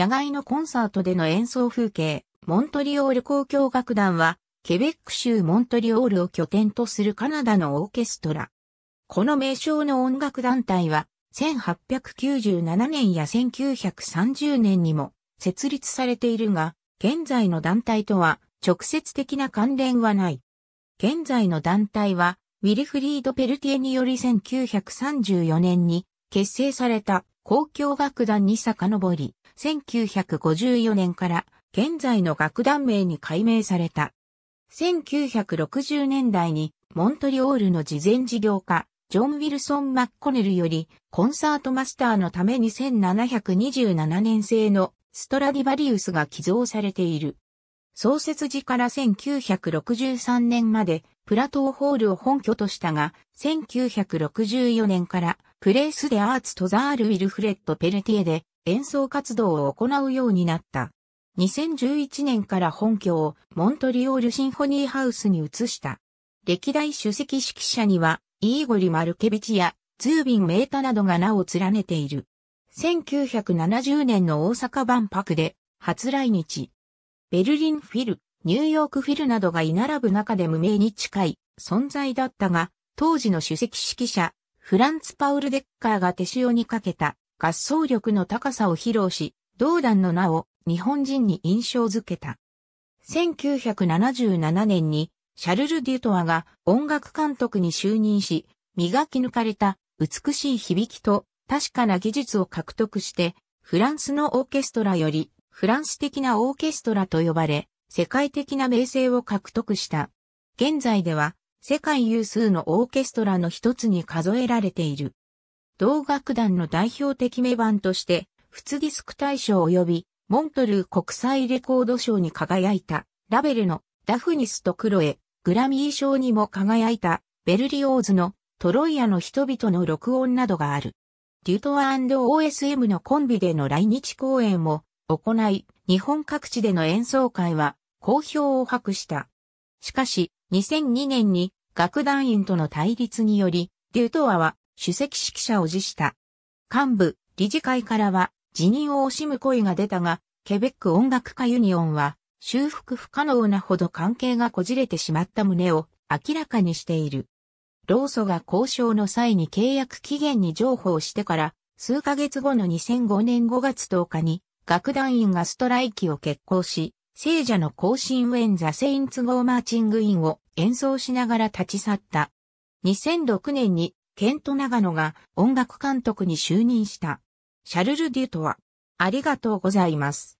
野外のコンサートでの演奏風景、モントリオール交響楽団は、ケベック州モントリオールを拠点とするカナダのオーケストラ。この名称の音楽団体は、1897年や1930年にも設立されているが、現在の団体とは直接的な関連はない。現在の団体は、ウィルフリード・ペルティエにより1934年に結成された公共楽団に遡り、1954年から現在の楽団名に改名された。1960年代にモントリオールの慈善事業家、ジョン・ウィルソン・マッコネルよりコンサートマスターのために1727年製のストラディバリウスが寄贈されている。創設時から1963年までプラトーホールを本拠としたが、1964年からプレイスでアーツトザール・ウィルフレッド・ペルティエで演奏活動を行うようになった。2011年から本拠をモントリオールシンフォニーハウスに移した。歴代主席指揮者には、イーゴリ・マルケビチやズービン・メータなどが名を連ねている。1970年の大阪万博で初来日。ベルリンフィル、ニューヨークフィルなどが居並ぶ中で無名に近い存在だったが、当時の主席指揮者フランツ・パウル・デッカーが手塩にかけた合奏力の高さを披露し、同団の名を日本人に印象づけた。1977年にシャルル・デュトワが音楽監督に就任し、磨き抜かれた美しい響きと確かな技術を獲得して、フランスのオーケストラよりフランス的なオーケストラと呼ばれ、世界的な名声を獲得した。現在では世界有数のオーケストラの一つに数えられている。同楽団の代表的名盤として、フディスク大賞及び、モントルー国際レコード賞に輝いた、ラベルのダフニスとクロエ、グラミー賞にも輝いた、ベルリオーズのトロイアの人々の録音などがある。デュトア &OSM のコンビでの来日公演も行い、日本各地での演奏会は好評を博した。しかし、2002年に楽団員との対立により、デュトアは主席指揮者を辞した。幹部、理事会からは辞任を惜しむ声が出たが、ケベック音楽家ユニオンは修復不可能なほど関係がこじれてしまった旨を明らかにしている。労組が交渉の際に契約期限に譲歩をしてから数ヶ月後の2005年5月10日に楽団員がストライキを決行し、聖者の更新ウェンザ・セインツ・ゴー・マーチング・インを演奏しながら立ち去った。2006年にケント長野が音楽監督に就任した。シャルル・デュトは、ありがとうございます。